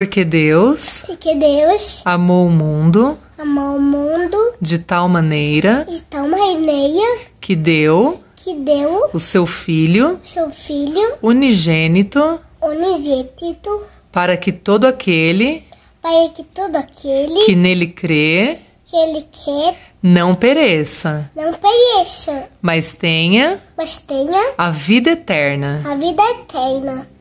Porque Deus, Porque Deus amou o mundo, amou o mundo de tal maneira, de tal maneira que deu, que deu o seu filho, seu filho unigênito, unigênito para que todo aquele, para que todo aquele que nele crê, que ele crê não pereça, não pereça, mas tenha, mas tenha a vida eterna, a vida eterna.